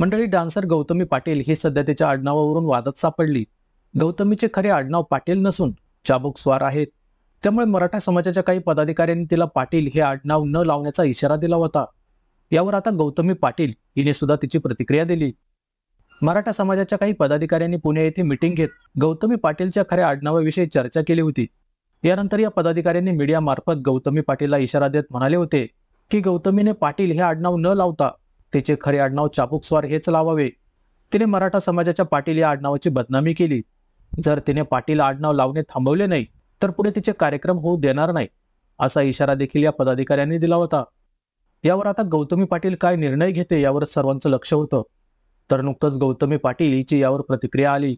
मंडळी डान्सर गौतमी पाटील ही सध्या तिच्या आडनावावरून वादात सापडली गौतमीचे खरे आडनाव पाटील नसून चाबुक स्वार आहेत त्यामुळे मराठा समाजाच्या काही पदाधिकाऱ्यांनी तिला पाटील हे आडनाव न लावण्याचा इशारा दिला होता यावर आता गौतमी पाटील हिने सुद्धा तिची प्रतिक्रिया दिली मराठा समाजाच्या काही पदाधिकाऱ्यांनी पुणे येथे मिटिंग घेत गौतमी पाटीलच्या खऱ्या आडनावाविषयी चर्चा केली होती यानंतर या पदाधिकाऱ्यांनी मीडियामार्फत गौतमी पाटीलला इशारा देत म्हणाले होते की गौतमीने पाटील हे आडनाव न लावता तिचे खरे आडनाव स्वार हेच लावावे तिने मराठा समाजाच्या पाटील या आडनावाची बदनामी केली जर तिने पाटील आडनाव लावणे थांबवले नाही तर पुढे तिचे कार्यक्रम होऊ देणार नाही असा इशारा देखील या पदाधिकाऱ्यांनी दिला होता यावर आता गौतमी पाटील काय निर्णय घेते यावर सर्वांचं लक्ष होतं तर नुकतंच गौतमी पाटील हिची यावर प्रतिक्रिया आली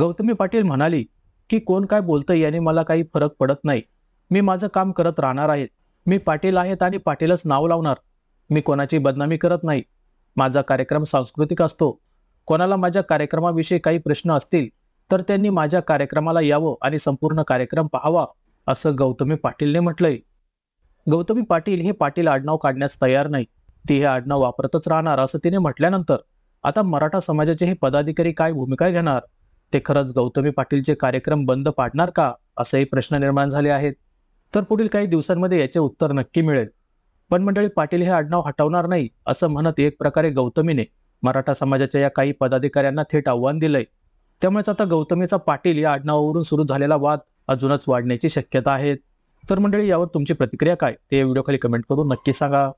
गौतमी पाटील म्हणाली की कोण काय बोलतं याने मला काही फरक पडत नाही मी माझं काम करत राहणार आहे मी पाटील आहेत आणि पाटीलच नाव लावणार मी कोणाची बदनामी करत नाही माझा कार्यक्रम सांस्कृतिक असतो कोणाला माझ्या कार्यक्रमाविषयी काही प्रश्न असतील तर त्यांनी माझ्या कार्यक्रमाला यावं आणि संपूर्ण कार्यक्रम पाहावा असं गौतमी पाटीलने म्हटलंय गौतमी पाटील हे पाटील आडनाव काढण्यास तयार नाही ती हे आडनाव वापरतच राहणार असं तिने म्हटल्यानंतर आता मराठा समाजाचे हे पदाधिकारी काय भूमिका घेणार ते खरंच गौतमी पाटीलचे कार्यक्रम बंद पाडणार का असेही प्रश्न निर्माण झाले आहेत तर पुढील काही दिवसांमध्ये याचे उत्तर नक्की मिळेल पण मंडळी पाटील हे आडनाव हटवणार नाही असं म्हणत एक प्रकारे गौतमीने मराठा समाजाच्या या काही पदाधिकाऱ्यांना थेट आव्हान दिलंय त्यामुळेच आता गौतमीचा पाटील या आडनावावरून सुरू झालेला वाद अजूनच वाढण्याची शक्यता आहे तर मंडळी यावर तुमची प्रतिक्रिया काय ते व्हिडिओ खाली कमेंट करून नक्की सांगा